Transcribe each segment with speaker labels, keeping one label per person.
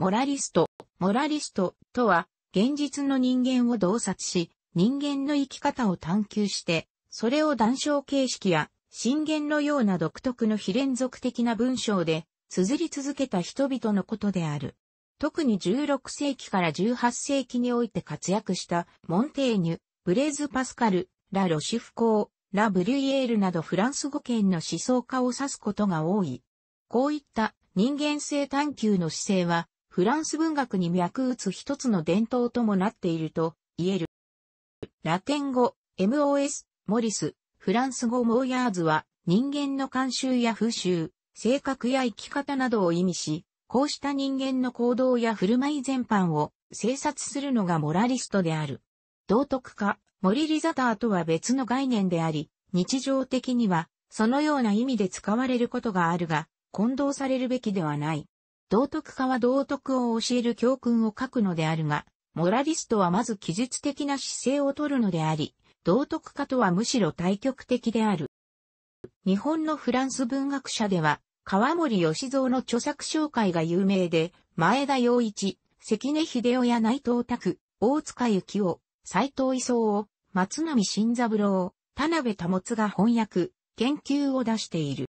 Speaker 1: モラリスト、モラリストとは、現実の人間を洞察し、人間の生き方を探求して、それを断章形式や、信玄のような独特の非連続的な文章で、綴り続けた人々のことである。特に16世紀から18世紀において活躍したモンテーニュ、ブレーズ・パスカル、ラ・ロシフコー、ラ・ブリュイエールなどフランス語圏の思想家を指すことが多い。こういった人間性探求の姿勢はフランス文学に脈打つ一つの伝統ともなっていると言える。ラテン語、MOS、モリス、フランス語モーヤーズは人間の慣習や風習、性格や生き方などを意味し、こうした人間の行動や振る舞い全般を制察するのがモラリストである。道徳家、モリリザターとは別の概念であり、日常的にはそのような意味で使われることがあるが、混同されるべきではない。道徳家は道徳を教える教訓を書くのであるが、モラリストはまず記述的な姿勢をとるのであり、道徳家とはむしろ対極的である。日本のフランス文学者では、川森義蔵の著作紹介が有名で、前田洋一、関根秀夫や内藤拓、大塚幸夫、斎藤磯夫、松並新三郎、田辺保が翻訳、研究を出している。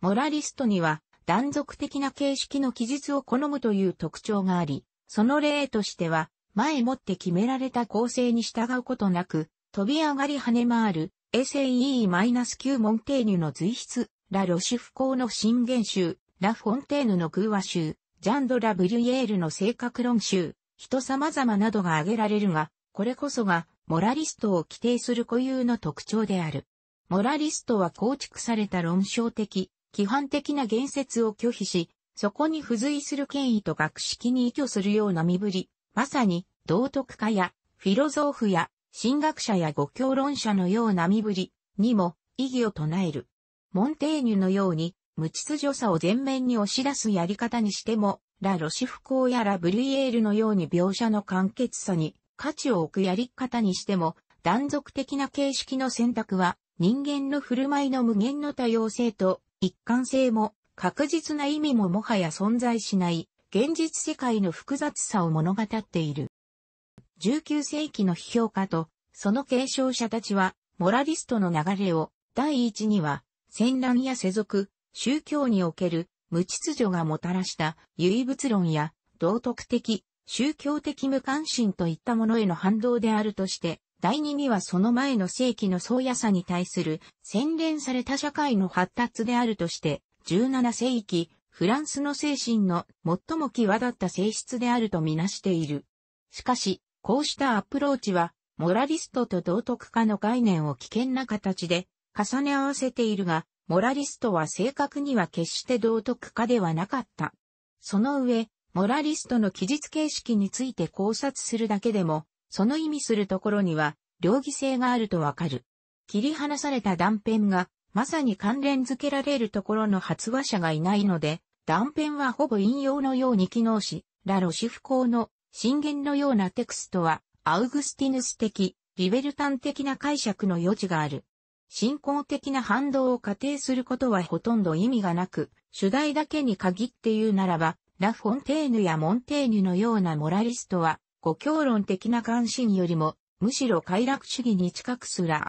Speaker 1: モラリストには、断続的な形式の記述を好むという特徴があり、その例としては、前もって決められた構成に従うことなく、飛び上がり跳ね回る、SAE-9 モンテーニュの随筆、ラ・ロシフフ公の新元集、ラ・フォンテーヌの空話集、ジャンド・ラ・ブリュエールの性格論集、人様々などが挙げられるが、これこそが、モラリストを規定する固有の特徴である。モラリストは構築された論証的、規範的な言説を拒否し、そこに付随する権威と学識に依拠するような身振り、まさに道徳家やフィロゾーフや神学者や語教論者のような身振りにも異議を唱える。モンテーニュのように無秩序さを前面に押し出すやり方にしても、ラ・ロシフコーやラ・ブリエールのように描写の簡潔さに価値を置くやり方にしても、断続的な形式の選択は人間の振る舞いの無限の多様性と一貫性も確実な意味ももはや存在しない現実世界の複雑さを物語っている。19世紀の批評家とその継承者たちはモラリストの流れを第一には戦乱や世俗、宗教における無秩序がもたらした唯物論や道徳的、宗教的無関心といったものへの反動であるとして第二にはその前の世紀の宗谷さに対する洗練された社会の発達であるとして、17世紀、フランスの精神の最も際立った性質であるとみなしている。しかし、こうしたアプローチは、モラリストと道徳家の概念を危険な形で重ね合わせているが、モラリストは正確には決して道徳家ではなかった。その上、モラリストの記述形式について考察するだけでも、その意味するところには、両義性があるとわかる。切り離された断片が、まさに関連付けられるところの発話者がいないので、断片はほぼ引用のように機能し、ラロシフ公の震源のようなテクストは、アウグスティヌス的、リベルタン的な解釈の余地がある。信仰的な反動を仮定することはほとんど意味がなく、主題だけに限って言うならば、ラ・フォンテーヌやモンテーヌのようなモラリストは、故郷論的な関心よりも、むしろ快楽主義に近くすら、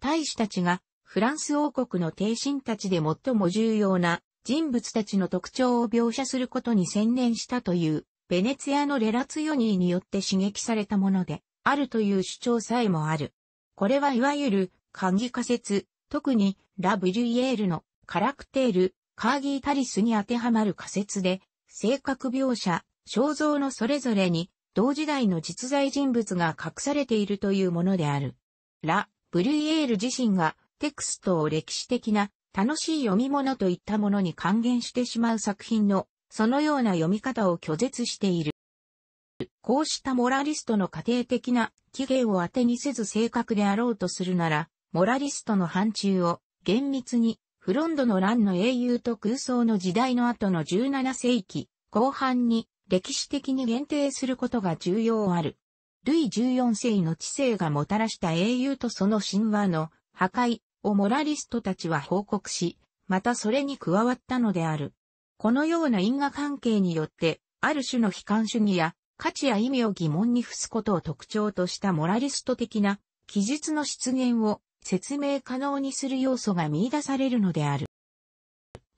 Speaker 1: 大使たちがフランス王国の帝臣たちで最も重要な人物たちの特徴を描写することに専念したという、ベネツィアのレラツヨニーによって刺激されたもので、あるという主張さえもある。これはいわゆる、漢字仮説、特に、ラ・ブリュイエールの、カラクテール、カーギー・タリスに当てはまる仮説で、性格描写、肖像のそれぞれに、同時代の実在人物が隠されているというものである。ラ・ブリュイエール自身がテクストを歴史的な楽しい読み物といったものに還元してしまう作品のそのような読み方を拒絶している。こうしたモラリストの家庭的な起源を当てにせず正確であろうとするなら、モラリストの範疇を厳密にフロンドの乱の英雄と空想の時代の後の17世紀後半に歴史的に限定することが重要ある。ルイ14世の知性がもたらした英雄とその神話の破壊をモラリストたちは報告し、またそれに加わったのである。このような因果関係によって、ある種の悲観主義や価値や意味を疑問に付すことを特徴としたモラリスト的な記述の出現を説明可能にする要素が見出されるのである。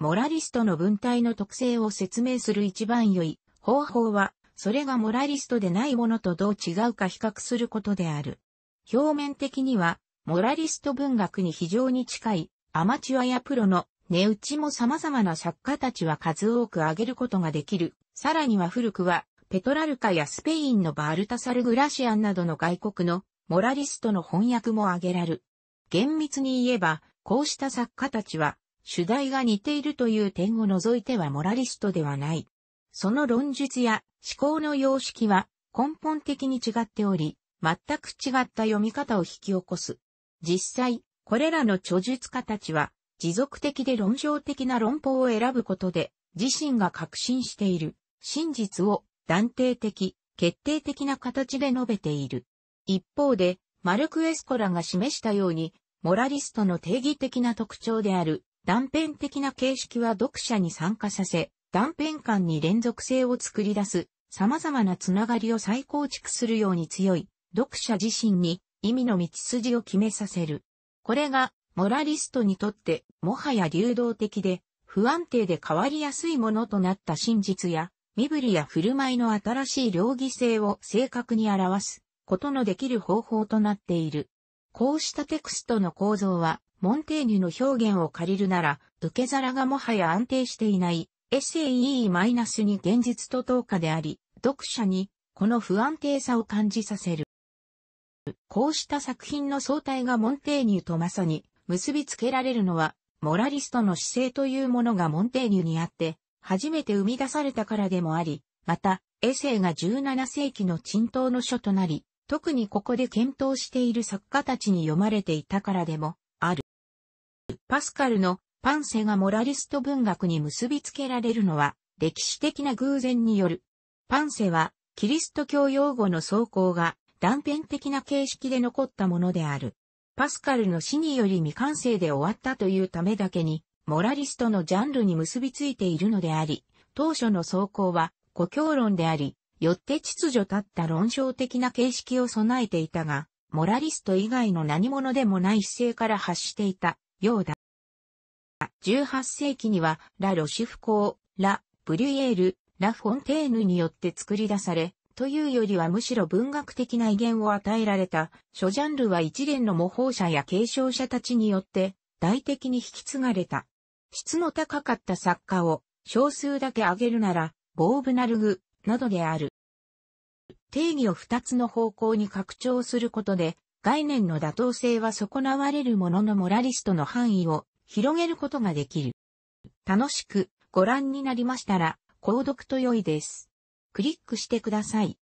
Speaker 1: モラリストの文体の特性を説明する一番良い方法は、それがモラリストでないものとどう違うか比較することである。表面的には、モラリスト文学に非常に近い、アマチュアやプロの値打ちも様々な作家たちは数多く挙げることができる。さらには古くは、ペトラルカやスペインのバルタサル・グラシアンなどの外国のモラリストの翻訳も挙げられる。厳密に言えば、こうした作家たちは、主題が似ているという点を除いてはモラリストではない。その論述や思考の様式は根本的に違っており、全く違った読み方を引き起こす。実際、これらの著述家たちは、持続的で論証的な論法を選ぶことで、自身が確信している、真実を断定的、決定的な形で述べている。一方で、マルクエスコラが示したように、モラリストの定義的な特徴である、断片的な形式は読者に参加させ、断片間に連続性を作り出す、様々なつながりを再構築するように強い、読者自身に意味の道筋を決めさせる。これが、モラリストにとって、もはや流動的で、不安定で変わりやすいものとなった真実や、身振りや振る舞いの新しい両義性を正確に表すことのできる方法となっている。こうしたテクストの構造は、モンテーニュの表現を借りるなら、受け皿がもはや安定していない、SAE-2 現実と等価であり、読者にこの不安定さを感じさせる。こうした作品の相対がモンテーニュとまさに結びつけられるのは、モラリストの姿勢というものがモンテーニュにあって、初めて生み出されたからでもあり、また、エセイが17世紀の沈騰の書となり、特にここで検討している作家たちに読まれていたからでも、ある。パスカルのパンセがモラリスト文学に結びつけられるのは、歴史的な偶然による。パンセは、キリスト教用語の草稿が断片的な形式で残ったものである。パスカルの死により未完成で終わったというためだけに、モラリストのジャンルに結びついているのであり、当初の草稿は、故郷論であり、よって秩序立った論証的な形式を備えていたが、モラリスト以外の何者でもない姿勢から発していたようだ。18世紀には、ラ・ロシフコー、ラ・ブリュエール、ラ・フォンテーヌによって作り出され、というよりはむしろ文学的な威厳を与えられた、諸ジャンルは一連の模倣者や継承者たちによって、大的に引き継がれた。質の高かった作家を、少数だけ挙げるなら、ボーブナルグ、などである。定義を二つの方向に拡張することで、概念の妥当性は損なわれるもののモラリストの範囲を広げることができる。楽しくご覧になりましたら、購読と良いです。クリックしてください。